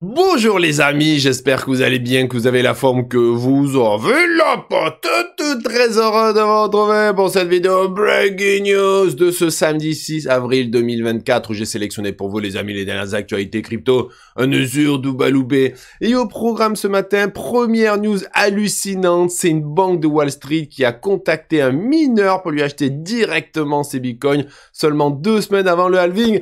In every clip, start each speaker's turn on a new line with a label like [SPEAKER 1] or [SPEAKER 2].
[SPEAKER 1] Bonjour les amis, j'espère que vous allez bien, que vous avez la forme que vous avez la tout Très heureux de vous retrouver pour cette vidéo Breaking News de ce samedi 6 avril 2024 où j'ai sélectionné pour vous les amis les dernières actualités crypto, un usure d'Oubaloubé. Et au programme ce matin, première news hallucinante, c'est une banque de Wall Street qui a contacté un mineur pour lui acheter directement ses bitcoins seulement deux semaines avant le halving.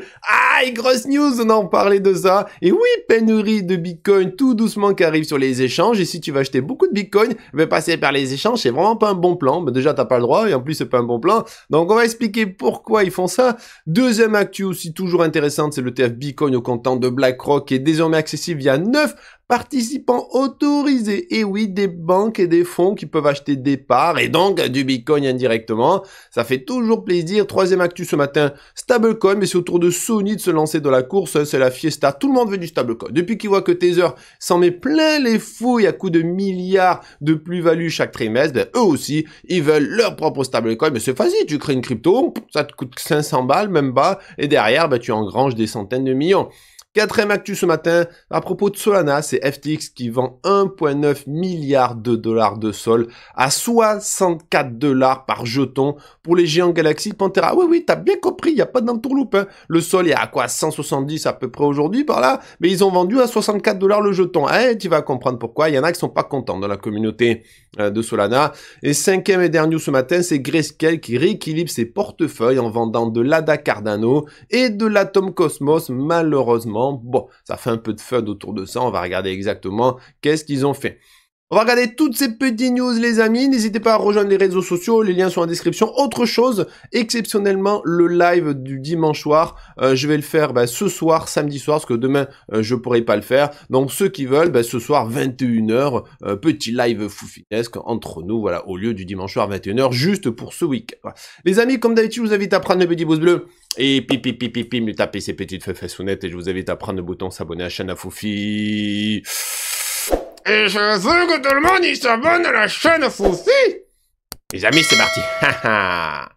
[SPEAKER 1] Aïe, ah, grosse news, on en parlait de ça. Et oui, pénurie de Bitcoin tout doucement qui arrive sur les échanges. Et si tu vas acheter beaucoup de Bitcoin, veux eh ben, passer par les échanges, c'est vraiment pas un bon plan. Mais ben, déjà, t'as pas le droit et en plus, c'est pas un bon plan. Donc, on va expliquer pourquoi ils font ça. Deuxième actu aussi toujours intéressante, c'est le TF Bitcoin au comptant de BlackRock qui est désormais accessible via neuf participants autorisés, et oui, des banques et des fonds qui peuvent acheter des parts et donc du Bitcoin indirectement. Ça fait toujours plaisir. Troisième actu ce matin, stablecoin, mais c'est au tour de Sony de se lancer dans la course. C'est la fiesta. Tout le monde veut du stablecoin. Depuis qu'il voit que Tether s'en met plein les fouilles à coups de milliards de plus-value chaque trimestre, ben, eux aussi, ils veulent leur propre stablecoin. Mais c'est facile, tu crées une crypto, ça te coûte 500 balles, même pas, et derrière, ben, tu engranges des centaines de millions. Quatrième actu ce matin, à propos de Solana, c'est FTX qui vend 1,9 milliard de dollars de sol à 64 dollars par jeton pour les géants Galaxy Pantera. Oui, oui, t'as bien compris, il n'y a pas d'entourloupe. Hein. Le sol, est à quoi 170 à peu près aujourd'hui par là, mais ils ont vendu à 64 dollars le jeton. Eh, tu vas comprendre pourquoi, il y en a qui sont pas contents dans la communauté euh, de Solana. Et cinquième et dernier ce matin, c'est Grayscale qui rééquilibre ses portefeuilles en vendant de l'ADA Cardano et de l'Atom Cosmos, malheureusement Bon, ça fait un peu de fun autour de ça. On va regarder exactement qu'est-ce qu'ils ont fait. On va regarder toutes ces petites news, les amis. N'hésitez pas à rejoindre les réseaux sociaux, les liens sont en description. Autre chose, exceptionnellement, le live du dimanche soir, euh, je vais le faire bah, ce soir, samedi soir, parce que demain, euh, je pourrai pas le faire. Donc, ceux qui veulent, bah, ce soir, 21h, euh, petit live foufinesque entre nous, voilà, au lieu du dimanche soir, 21h, juste pour ce week. end Les amis, comme d'habitude, je vous invite à prendre le petit pouce bleu et pipi pipi pipi, me taper ces petites feuilles et je vous invite à prendre le bouton s'abonner à la chaîne à Foufi. Et je veux que tout le monde s'abonne à la chaîne aussi Les amis, c'est parti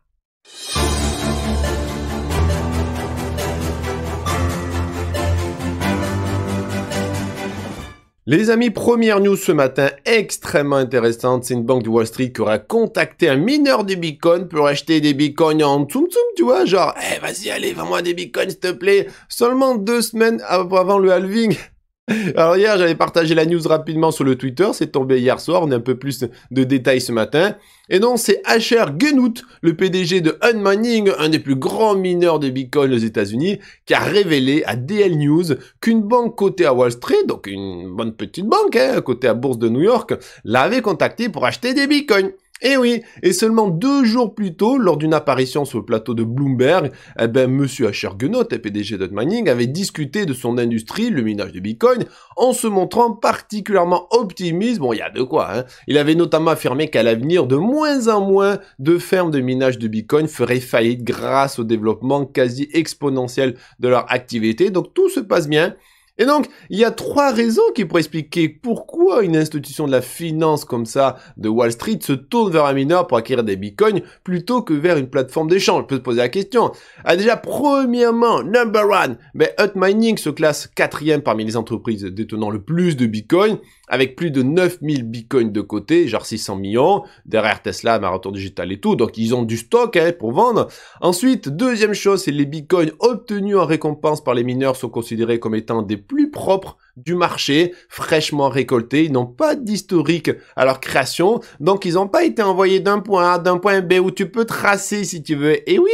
[SPEAKER 1] Les amis, première news ce matin extrêmement intéressante, c'est une banque de Wall Street qui aura contacté un mineur de Bitcoin pour acheter des Bitcoins en tsum tsum, tu vois, genre, eh vas-y, allez, vends-moi des Bitcoins, s'il te plaît, seulement deux semaines avant le halving. Alors hier, j'avais partagé la news rapidement sur le Twitter, c'est tombé hier soir, on a un peu plus de détails ce matin. Et donc c'est Hr Genout, le PDG de Unmining, un des plus grands mineurs de Bitcoin aux États-Unis, qui a révélé à DL News qu'une banque cotée à Wall Street, donc une bonne petite banque hein, cotée à Bourse de New York, l'avait contacté pour acheter des Bitcoins. Et eh oui, et seulement deux jours plus tôt, lors d'une apparition sur le plateau de Bloomberg, eh ben, Monsieur Asher Guenot, PDG d'Otmining, avait discuté de son industrie, le minage de Bitcoin, en se montrant particulièrement optimiste. Bon, il y a de quoi. Hein. Il avait notamment affirmé qu'à l'avenir, de moins en moins de fermes de minage de Bitcoin feraient faillite grâce au développement quasi exponentiel de leur activité. Donc tout se passe bien. Et donc, il y a trois raisons qui pourraient expliquer pourquoi une institution de la finance comme ça, de Wall Street, se tourne vers un mineur pour acquérir des bitcoins plutôt que vers une plateforme d'échange. Je peux se poser la question. Ah, déjà, premièrement, number one, mais ben, Hut Mining se classe quatrième parmi les entreprises détenant le plus de bitcoins, avec plus de 9000 bitcoins de côté, genre 600 millions, derrière Tesla, Marathon Digital et tout, donc ils ont du stock hein, pour vendre. Ensuite, deuxième chose, c'est les bitcoins obtenus en récompense par les mineurs sont considérés comme étant des plus propres du marché, fraîchement récoltés. Ils n'ont pas d'historique à leur création, donc ils n'ont pas été envoyés d'un point A, d'un point B où tu peux tracer si tu veux. Et oui,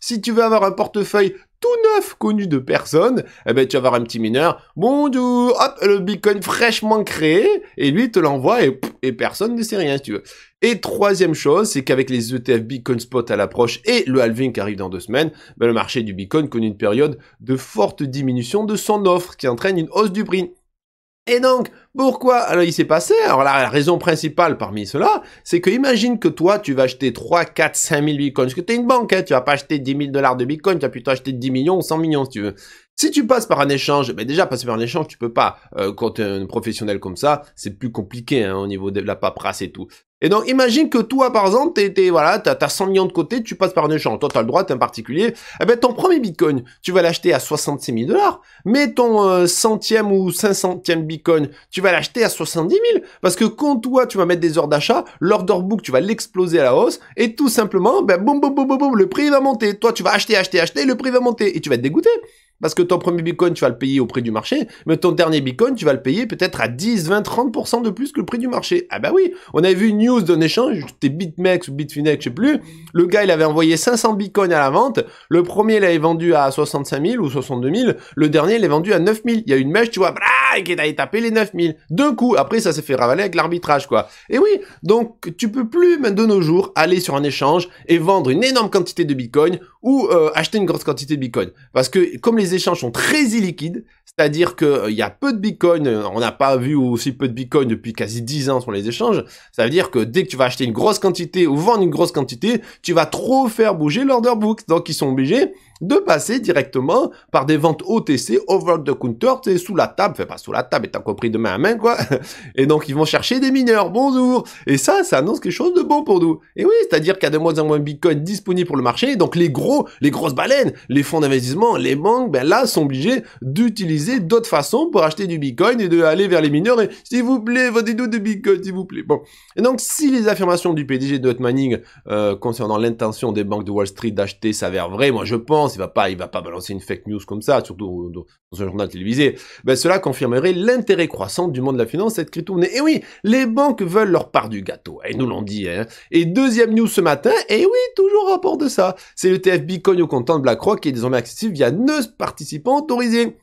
[SPEAKER 1] si tu veux avoir un portefeuille tout neuf, connu de personne, eh ben, tu vas voir un petit mineur, bonjour, hop, le bitcoin fraîchement créé, et lui, te l'envoie et, personne ne sait rien, si tu veux. Et troisième chose, c'est qu'avec les ETF Bitcoin Spot à l'approche et le halving qui arrive dans deux semaines, ben, le marché du Bitcoin connaît une période de forte diminution de son offre qui entraîne une hausse du prix. Et donc, pourquoi Alors, il s'est passé. Alors, la raison principale parmi cela, c'est que imagine que toi, tu vas acheter 3, 4, 5 000 bitcoins. Parce que es une banque, hein, tu vas pas acheter 10 000 dollars de bitcoin, tu vas plutôt acheter 10 millions ou 100 millions si tu veux. Si tu passes par un échange, eh ben déjà passer par un échange, tu peux pas. Euh, quand tu es un professionnel comme ça, c'est plus compliqué hein, au niveau de la paperasse et tout. Et donc imagine que toi par exemple, tu t'es voilà, t'as, 100 millions de côté, tu passes par un échange. Toi as le droit, t'es un particulier. Eh ben ton premier Bitcoin, tu vas l'acheter à 66 000 dollars, mais ton euh, centième ou 500e Bitcoin, tu vas l'acheter à 70 000 parce que quand toi tu vas mettre des heures d'achat, l'order book tu vas l'exploser à la hausse et tout simplement, ben boum boum boum boum boum, le prix va monter. Toi tu vas acheter acheter acheter, le prix va monter et tu vas te dégoûté. Parce que ton premier bitcoin, tu vas le payer au prix du marché, mais ton dernier bitcoin, tu vas le payer peut-être à 10, 20, 30% de plus que le prix du marché. Ah bah oui, on avait vu une news d'un échange, c'était BitMEX ou BitFinex, je sais plus. Le gars, il avait envoyé 500 bitcoins à la vente. Le premier, il l'avait vendu à 65 000 ou 62 000. Le dernier, il l'avait vendu à 9 000. Il y a une mèche, tu vois, qui est allé taper les 9 000. D'un coup, après, ça s'est fait ravaler avec l'arbitrage, quoi. Et oui, donc, tu peux plus, même de nos jours, aller sur un échange et vendre une énorme quantité de bitcoins ou euh, acheter une grosse quantité de bitcoins. Parce que, comme les les échanges sont très illiquides, c'est-à-dire qu'il euh, il y a peu de Bitcoin, euh, on n'a pas vu aussi peu de Bitcoin depuis quasi 10 ans sur les échanges, ça veut dire que dès que tu vas acheter une grosse quantité ou vendre une grosse quantité, tu vas trop faire bouger l'order book, donc ils sont obligés de passer directement par des ventes OTC, over the counter, c'est sous la table, enfin pas sous la table, mais t'as compris de main à main quoi. Et donc ils vont chercher des mineurs, bonjour. Et ça, ça annonce quelque chose de bon pour nous. Et oui, c'est-à-dire qu'il y a de moins en moins de Bitcoin disponible pour le marché, donc les gros, les grosses baleines, les fonds d'investissement, les banques, ben là sont obligés d'utiliser d'autres façons pour acheter du Bitcoin et de aller vers les mineurs. Et s'il vous plaît, votez-nous de Bitcoin, s'il vous plaît. Bon. Et donc si les affirmations du PDG de Hotmaning euh, concernant l'intention des banques de Wall Street d'acheter s'avèrent vraies, moi je pense il va pas, il va pas balancer une fake news comme ça, surtout dans un journal télévisé. Ben, cela confirmerait l'intérêt croissant du monde de la finance à être crypto Et oui, les banques veulent leur part du gâteau. Hein, et nous l'ont dit, hein. Et deuxième news ce matin, et oui, toujours rapport de ça. C'est le TF Bitcoin au comptant de BlackRock qui est désormais accessible via neuf participants autorisés.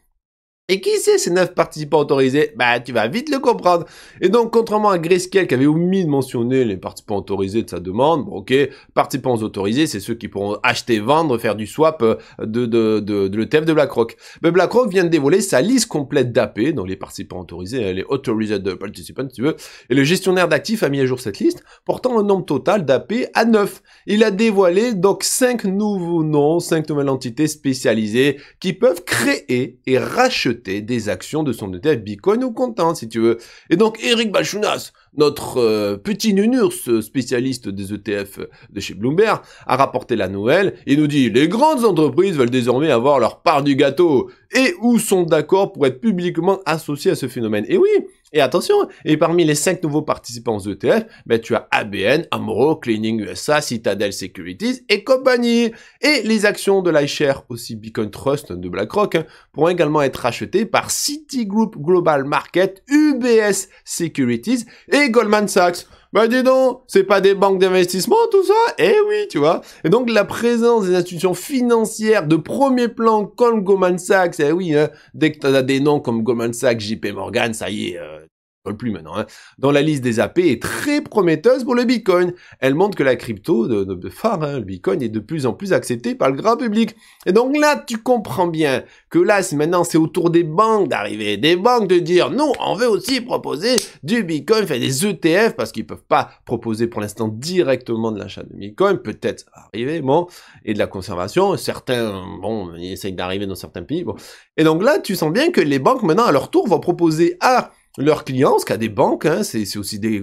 [SPEAKER 1] Et qui c'est ces 9 participants autorisés Bah tu vas vite le comprendre. Et donc contrairement à Grayscale qui avait omis de mentionner les participants autorisés de sa demande, bon ok, participants autorisés c'est ceux qui pourront acheter, vendre, faire du swap euh, de, de, de, de l'ETF de BlackRock. Mais BlackRock vient de dévoiler sa liste complète d'AP, dans les participants autorisés, les authorized participants si tu veux, et le gestionnaire d'actifs a mis à jour cette liste, portant un nombre total d'AP à 9. Il a dévoilé donc 5 nouveaux noms, 5 nouvelles entités spécialisées qui peuvent créer et racheter des actions de son notaire Bitcoin ou content si tu veux. Et donc, Eric Balchounas, notre euh, petit nounours euh, spécialiste des ETF euh, de chez Bloomberg, a rapporté la nouvelle et nous dit les grandes entreprises veulent désormais avoir leur part du gâteau et ou sont d'accord pour être publiquement associés à ce phénomène. Et oui, et attention, et parmi les cinq nouveaux participants aux ETF, ben, tu as ABN, Amro, Cleaning USA, Citadel Securities et compagnie. Et les actions de l'iShare, aussi Beacon Trust de BlackRock, hein, pourront également être rachetées par Citigroup Global Market, UBS Securities et Goldman Sachs. Bah dis donc, c'est pas des banques d'investissement tout ça Eh oui, tu vois. Et donc la présence des institutions financières de premier plan comme Goldman Sachs, eh oui, hein. dès que t'as des noms comme Goldman Sachs, JP Morgan, ça y est, euh, euh, plus maintenant, hein. dans la liste des AP est très prometteuse pour le Bitcoin. Elle montre que la crypto de, phare, hein, le Bitcoin, est de plus en plus acceptée par le grand public. Et donc là, tu comprends bien que là, maintenant, c'est au tour des banques d'arriver, des banques de dire, non, on veut aussi proposer du Bitcoin, enfin des ETF, parce qu'ils peuvent pas proposer pour l'instant directement de l'achat de Bitcoin, peut-être arriver, bon, et de la conservation. Certains, bon, ils essayent d'arriver dans certains pays, bon. Et donc là, tu sens bien que les banques, maintenant, à leur tour, vont proposer à leurs clients, ce qu'a des banques, hein, c'est aussi des,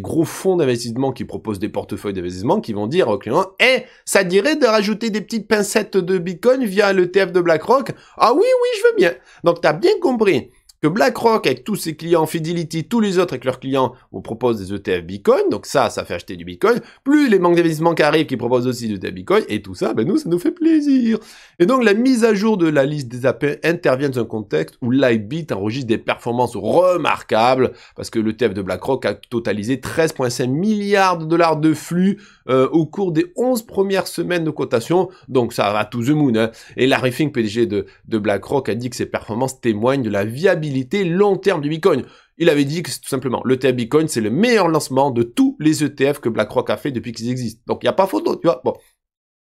[SPEAKER 1] gros fonds d'investissement qui proposent des portefeuilles d'investissement qui vont dire au client « Eh, ça dirait de rajouter des petites pincettes de Bitcoin via l'ETF de BlackRock ?» Ah oui, oui, je veux bien. Donc, tu as bien compris que BlackRock, avec tous ses clients Fidelity, tous les autres avec leurs clients, vous propose des ETF Bitcoin. Donc ça, ça fait acheter du Bitcoin. Plus les banques d'investissement qui arrivent, qui proposent aussi du ETF Bitcoin. Et tout ça, ben nous, ça nous fait plaisir. Et donc, la mise à jour de la liste des AP intervient dans un contexte où Lightbit enregistre des performances remarquables parce que l'ETF de BlackRock a totalisé 13,5 milliards de dollars de flux euh, au cours des 11 premières semaines de cotation, donc ça va tout the moon. Hein. Et Larry Fink, PDG de, BlackRock, a dit que ses performances témoignent de la viabilité long terme du Bitcoin. Il avait dit que tout simplement, l'ETF Bitcoin, c'est le meilleur lancement de tous les ETF que BlackRock a fait depuis qu'ils existent. Donc il n'y a pas photo, tu vois. Bon,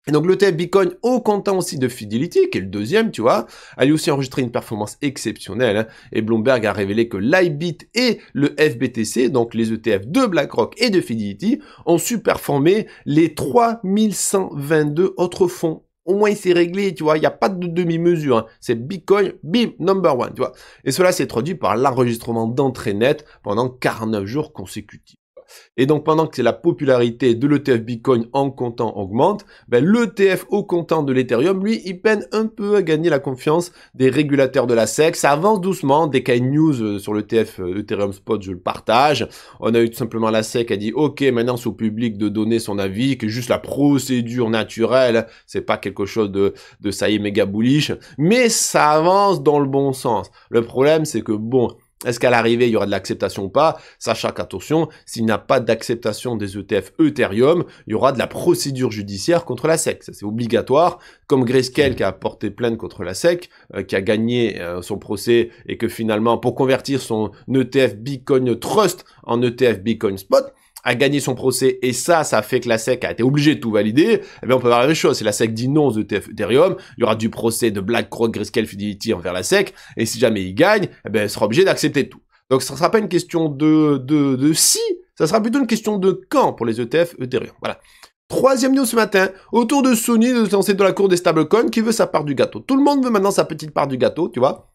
[SPEAKER 1] et donc le Bitcoin, au comptant aussi de Fidelity, qui est le deuxième, tu vois, a lui aussi enregistré une performance exceptionnelle. Hein. et Bloomberg a révélé que l'IBIT et le FBTC, donc les ETF de BlackRock et de Fidelity, ont su performer les 3122 autres fonds au moins il s'est réglé, tu vois, il n'y a pas de demi-mesure. Hein. C'est Bitcoin, bim, number one, tu vois. Et cela s'est traduit par l'enregistrement d'entrée nette pendant 49 jours consécutifs. Et donc pendant que la popularité de l'ETF Bitcoin en comptant augmente, ben, l'ETF au comptant de l'Ethereum, lui, il peine un peu à gagner la confiance des régulateurs de la SEC. Ça avance doucement. Dès qu'il y a une news euh, sur l'ETF euh, Ethereum Spot, je le partage. On a eu tout simplement la SEC a dit OK, maintenant c'est au public de donner son avis, que juste la procédure naturelle, c'est pas quelque chose de, de ça y est méga bullish, mais ça avance dans le bon sens. Le problème, c'est que bon, est-ce qu'à l'arrivée, il y aura de l'acceptation ou pas Sachant qu'attention, s'il n'y a pas d'acceptation des ETF Ethereum, il y aura de la procédure judiciaire contre la SEC. Ça, c'est obligatoire. Comme Grayscale qui a porté plainte contre la SEC, euh, qui a gagné euh, son procès et que finalement, pour convertir son ETF Bitcoin Trust en ETF Bitcoin Spot, a gagné son procès et ça, ça fait que la SEC a été obligée de tout valider, eh bien on peut avoir la même chose. Si la SEC dit non aux ETF Ethereum, il y aura du procès de BlackRock, Grayscale, Fidelity envers la SEC et si jamais il gagne, eh bien elle sera obligée d'accepter tout. Donc ça ne sera pas une question de, de, de si, ça sera plutôt une question de quand pour les ETF Ethereum. Voilà. Troisième news ce matin, autour de Sony, de la cour des stablecoins, qui veut sa part du gâteau. Tout le monde veut maintenant sa petite part du gâteau, tu vois.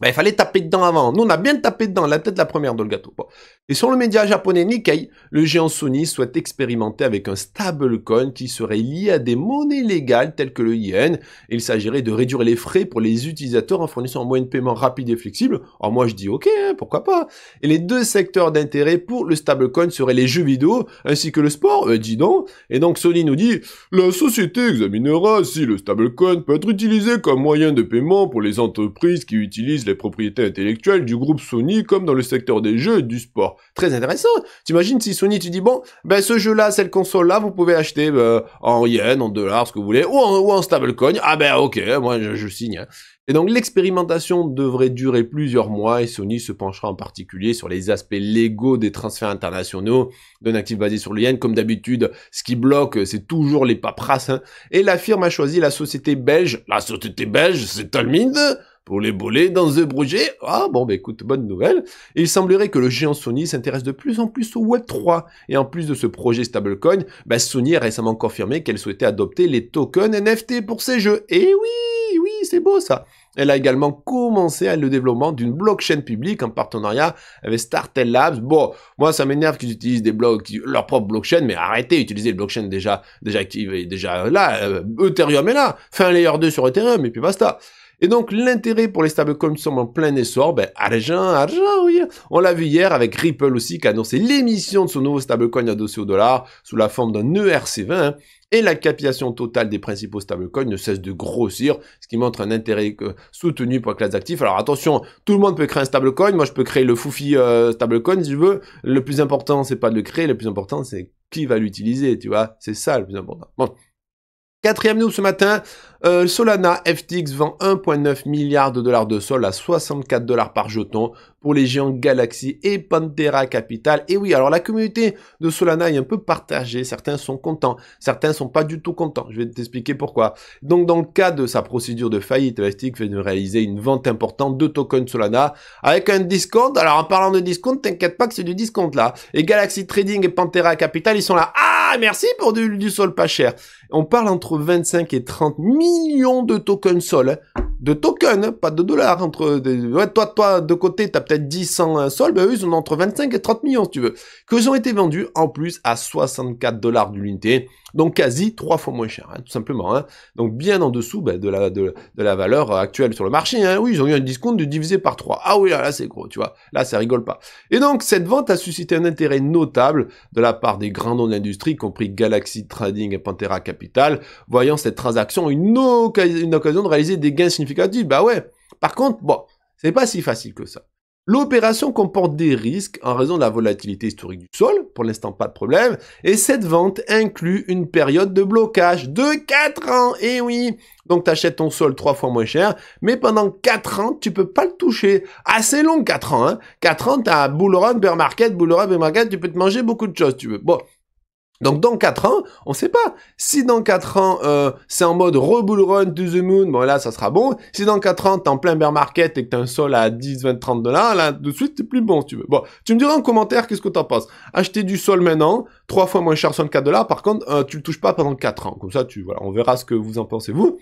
[SPEAKER 1] bah il fallait taper dedans avant. Nous, on a bien tapé dedans. La tête, la première dans le gâteau. Bon. Et sur le média japonais Nikkei, le géant Sony souhaite expérimenter avec un stablecoin qui serait lié à des monnaies légales telles que le yen. Il s'agirait de réduire les frais pour les utilisateurs en fournissant un moyen de paiement rapide et flexible. Alors oh, moi je dis ok, hein, pourquoi pas. Et les deux secteurs d'intérêt pour le stablecoin seraient les jeux vidéo ainsi que le sport, euh, dis donc. Et donc Sony nous dit, la société examinera si le stablecoin peut être utilisé comme moyen de paiement pour les entreprises qui utilisent les propriétés intellectuelles du groupe Sony comme dans le secteur des jeux et du sport très intéressant. T'imagines si Sony, tu dis, bon, ben ce jeu-là, cette console-là, vous pouvez acheter ben, en Yen, en dollars, ce que vous voulez, ou en, ou stablecoin. Ah ben ok, moi je, signe. Hein. Et donc l'expérimentation devrait durer plusieurs mois et Sony se penchera en particulier sur les aspects légaux des transferts internationaux d'un actif basé sur le yen. Comme d'habitude, ce qui bloque, c'est toujours les paperasses. Hein. Et la firme a choisi la société belge, la société belge, c'est Talmide, pour les boler dans un projet. Ah bon, bah écoute, bonne nouvelle. il semblerait que le géant Sony s'intéresse de plus en plus au Web3. Et en plus de ce projet stablecoin, bah Sony a récemment confirmé qu'elle souhaitait adopter les tokens NFT pour ses jeux. Et eh oui, oui, c'est beau ça. Elle a également commencé à le développement d'une blockchain publique en partenariat avec Startel Labs. Bon, moi ça m'énerve qu'ils utilisent des blocs, leur propre blockchain, mais arrêtez d'utiliser le blockchain déjà déjà déjà là. Euh, Ethereum est là. Fais un layer 2 sur Ethereum et puis basta. Et donc l'intérêt pour les stablecoins sont en plein essor, ben argent, argent, oui. On l'a vu hier avec Ripple aussi qui a annoncé l'émission de son nouveau stablecoin adossé au dollar sous la forme d'un ERC20. Hein. et la capitalisation totale des principaux stablecoins ne cesse de grossir, ce qui montre un intérêt euh, soutenu pour la classe d'actifs. Alors attention, tout le monde peut créer un stablecoin. Moi, je peux créer le foufi euh, stablecoin si je veux. Le plus important, c'est pas de le créer. Le plus important, c'est qui va l'utiliser, tu vois. C'est ça le plus important. Bon. Quatrième news ce matin, euh, Solana FTX vend 1,9 milliard de dollars de sol à 64 dollars par jeton pour les géants Galaxy et Pantera Capital. Et oui, alors la communauté de Solana est un peu partagée. Certains sont contents, certains sont pas du tout contents. Je vais t'expliquer pourquoi. Donc, dans le cas de sa procédure de faillite, Elastic fait de réaliser une vente importante de tokens Solana avec un discount. Alors, en parlant de discount, t'inquiète pas que c'est du discount là. Et Galaxy Trading et Pantera Capital, ils sont là. Ah, merci pour du, sol pas cher. On parle entre 25 et 30 millions de tokens sol. De tokens, pas de dollars. Entre, toi, toi, de côté, t'as peut-être 10, 100 sols, ben eux, ils ont entre 25 et 30 millions, si tu veux, que ont été vendus en plus à 64 dollars de l'unité, donc quasi trois fois moins cher, hein, tout simplement. Hein. Donc bien en dessous ben, de, la, de, la valeur euh, actuelle sur le marché. Hein. Oui, ils ont eu un discount de divisé par 3. Ah oui, là, c'est gros, tu vois. Là, ça rigole pas. Et donc, cette vente a suscité un intérêt notable de la part des grands noms de l'industrie, y compris Galaxy Trading et Pantera Capital, voyant cette transaction une, une occasion de réaliser des gains significatifs. Bah ouais. Par contre, bon, c'est pas si facile que ça. L'opération comporte des risques en raison de la volatilité historique du sol, pour l'instant pas de problème, et cette vente inclut une période de blocage de 4 ans, et eh oui Donc tu achètes ton sol 3 fois moins cher, mais pendant 4 ans, tu peux pas le toucher. Assez long 4 ans, hein 4 ans, t'as bull run, bear market, bull bear market, tu peux te manger beaucoup de choses, tu veux. Bon, donc dans 4 ans, on ne sait pas. Si dans 4 ans, euh, c'est en mode rebull run to the moon, bon là, ça sera bon. Si dans 4 ans, t'es en plein bear market et que t'as un sol à 10, 20, 30 dollars, là, de suite, c'est plus bon si tu veux. Bon, tu me diras en commentaire qu'est-ce que t'en penses. Acheter du sol maintenant, 3 fois moins cher, 64 dollars. Par contre, euh, tu le touches pas pendant 4 ans. Comme ça, tu, voilà, on verra ce que vous en pensez vous.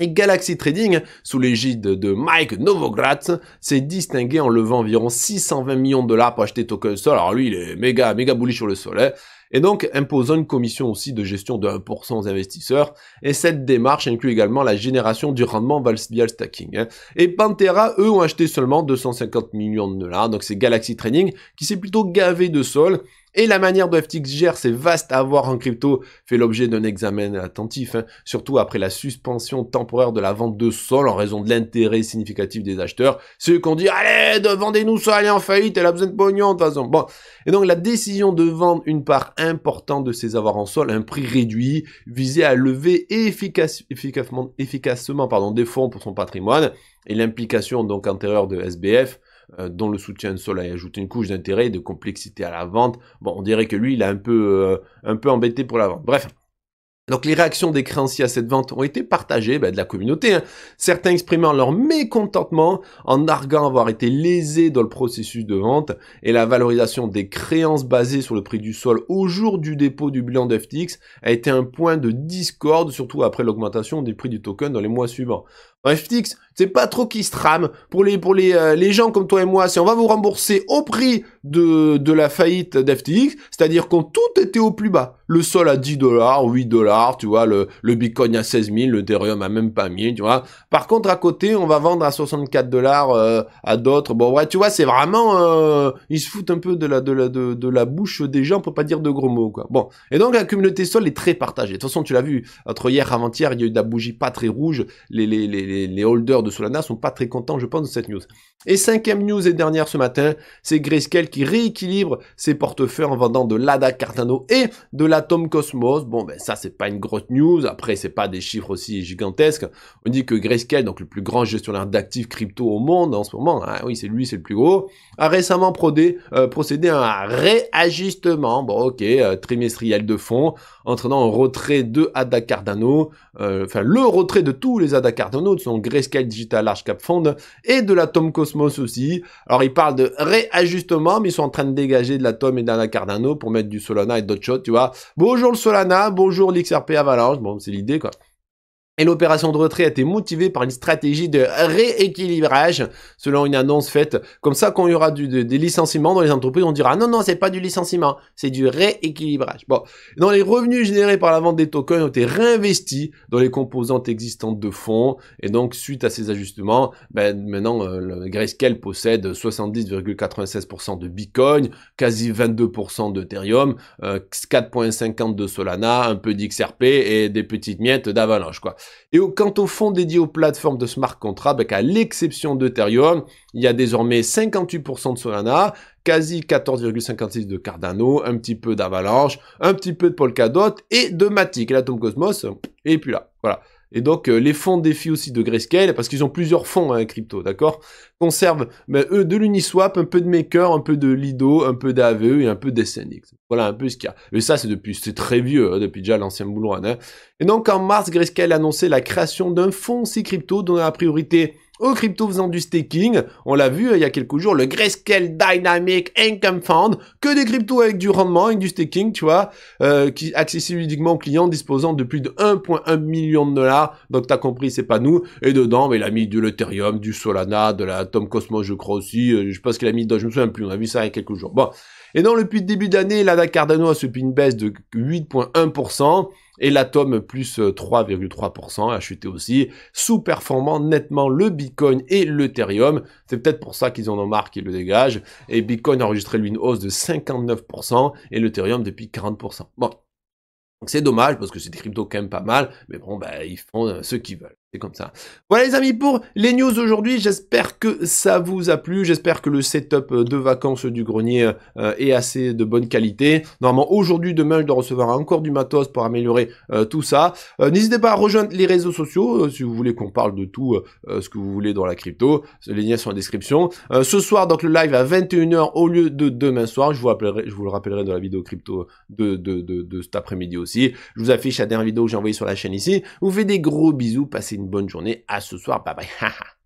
[SPEAKER 1] Et Galaxy Trading, sous l'égide de Mike Novogratz, s'est distingué en levant environ 620 millions de dollars pour acheter Token Sol. Alors lui, il est méga, méga bullish sur le soleil. Et donc, imposant une commission aussi de gestion de 1% aux investisseurs. Et cette démarche inclut également la génération du rendement via stacking. Hein. Et Pantera, eux, ont acheté seulement 250 millions de dollars. Donc c'est Galaxy Trading qui s'est plutôt gavé de sol et la manière dont FTX gère ses vastes avoirs en crypto fait l'objet d'un examen attentif, hein, surtout après la suspension temporaire de la vente de Sol en raison de l'intérêt significatif des acheteurs. Ceux qui ont dit « Allez, vendez-nous ça, allez en faillite, elle a besoin de pognon de toute façon ». Bon, et donc la décision de vendre une part importante de ses avoirs en Sol à un prix réduit visait à lever efficacement, efficacement pardon, des fonds pour son patrimoine et l'implication donc antérieure de SBF euh, dont le soutien de sol a ajouté une couche d'intérêt, et de complexité à la vente. Bon, on dirait que lui, il a un peu, euh, un peu embêté pour la vente. Bref, donc les réactions des créanciers à cette vente ont été partagées bah, de la communauté, hein. certains exprimant leur mécontentement en arguant avoir été lésés dans le processus de vente et la valorisation des créances basées sur le prix du sol au jour du dépôt du bilan FTX a été un point de discorde, surtout après l'augmentation des prix du token dans les mois suivants. FTX, c'est pas trop qui se trame. Pour les, pour euh, les, gens comme toi et moi, si on va vous rembourser au prix de, la faillite d'FTX, c'est-à-dire qu'on tout était au plus bas. Le sol à 10 dollars, 8 dollars, tu vois, le, Bitcoin à 16 000, le Ethereum à même pas 1000, tu vois. Par contre, à côté, on va vendre à 64 dollars euh, à d'autres. Bon, ouais, tu vois, c'est vraiment, euh, ils se foutent un peu de la, de de, la bouche des gens pour pas dire de gros mots, quoi. Bon. Et donc, la communauté sol est très partagée. De toute façon, tu l'as vu, entre hier, et avant-hier, il y a eu de la bougie pas très rouge. les les, holders de Solana sont pas très contents, je pense, de cette news. Et cinquième news et dernière ce matin, c'est Grayscale qui rééquilibre ses portefeuilles en vendant de l'ADA Cardano et de l'Atom Cosmos. Bon, ben ça, c'est pas une grosse news. Après, c'est pas des chiffres aussi gigantesques. On dit que Grayscale, donc le plus grand gestionnaire d'actifs crypto au monde en ce moment, hein, oui, c'est lui, c'est le plus gros, a récemment euh, procédé à un réajustement, bon, ok, euh, trimestriel de fond entraînant un retrait de ADA Cardano, euh, enfin le retrait de tous les ADA Cardano son Grayscale Digital Large Cap Fund et de la Cosmos aussi. Alors ils parlent de réajustement, mais ils sont en train de dégager de la Tom et de la Cardano pour mettre du Solana et d'autres shots. tu vois. Bonjour le Solana, bonjour l'XRP Avalanche, bon c'est l'idée quoi et l'opération de retrait a été motivée par une stratégie de rééquilibrage, selon une annonce faite. Comme ça, quand il y aura du, des licenciements dans les entreprises, on dira non, non, c'est pas du licenciement, c'est du rééquilibrage. Bon, dans les revenus générés par la vente des tokens ont été réinvestis dans les composantes existantes de fonds, et donc suite à ces ajustements, ben, maintenant euh, Grayscale possède 70,96% de Bitcoin, quasi 22% d'Ethereum, euh, 4,50 de Solana, un peu d'XRP et des petites miettes d'Avalanche, quoi. Et quant au fonds dédié aux plateformes de smart contract, ben, à l'exception d'Ethereum, il y a désormais 58% de Solana, quasi 14,56 de Cardano, un petit peu d'Avalanche, un petit peu de Polkadot et de Matic. Et Cosmos, et puis là, voilà. Et donc, euh, les fonds de aussi de Grayscale, parce qu'ils ont plusieurs fonds hein, crypto, d'accord Conservent, ben, eux, de l'Uniswap, un peu de Maker, un peu de Lido, un peu d'AVE et un peu d'SNX. Voilà un peu ce qu'il y a. Et ça, c'est depuis, c'est très vieux, hein, depuis déjà l'ancien boulot. Hein, et donc, en mars, Grayscale a annoncé la création d'un fonds C-Crypto dont la priorité aux crypto faisant du staking. On l'a vu euh, il y a quelques jours, le Grayscale Dynamic Income Fund, que des cryptos avec du rendement, avec du staking, tu vois, euh, qui accessible uniquement aux clients disposant de plus de 1.1 million de dollars. Donc t'as compris, c'est pas nous. Et dedans, mais il a mis de l'Ethereum, du Solana, de la Tom Cosmo, je crois aussi. Euh, je sais pas ce qu'il a mis dedans, je me souviens plus. On a vu ça il y a quelques jours. Bon. Et dans depuis le début d'année, la Cardano a subi une baisse de 8.1%. Et l'atome plus 3,3%, euh, a chuté aussi, sous-performant nettement le Bitcoin et l'Ethereum. C'est peut-être pour ça qu'ils en ont marre qu'ils le dégagent. Et Bitcoin a enregistré, lui, une hausse de 59% et l'Ethereum depuis 40%. Bon, c'est dommage parce que c'est des cryptos quand même pas mal, mais bon, bah, ils font euh, ce qu'ils veulent. C'est comme ça. Voilà les amis pour les news aujourd'hui. J'espère que ça vous a plu. J'espère que le setup euh, de vacances du grenier euh, euh, est assez de bonne qualité. Normalement aujourd'hui, demain, je dois recevoir encore du matos pour améliorer tout ça. N'hésitez pas à rejoindre les réseaux sociaux si vous voulez qu'on parle de tout ce que vous voulez dans la crypto. Les liens sont en description. ce soir, donc le live à 21h au lieu de demain soir. Je vous, rappellerai, je vous le rappellerai dans la vidéo crypto de, cet après-midi aussi. Je vous affiche la dernière vidéo que j'ai envoyée sur la chaîne ici. vous faites des gros bisous. Passez une bonne journée. À ce soir. Bye bye.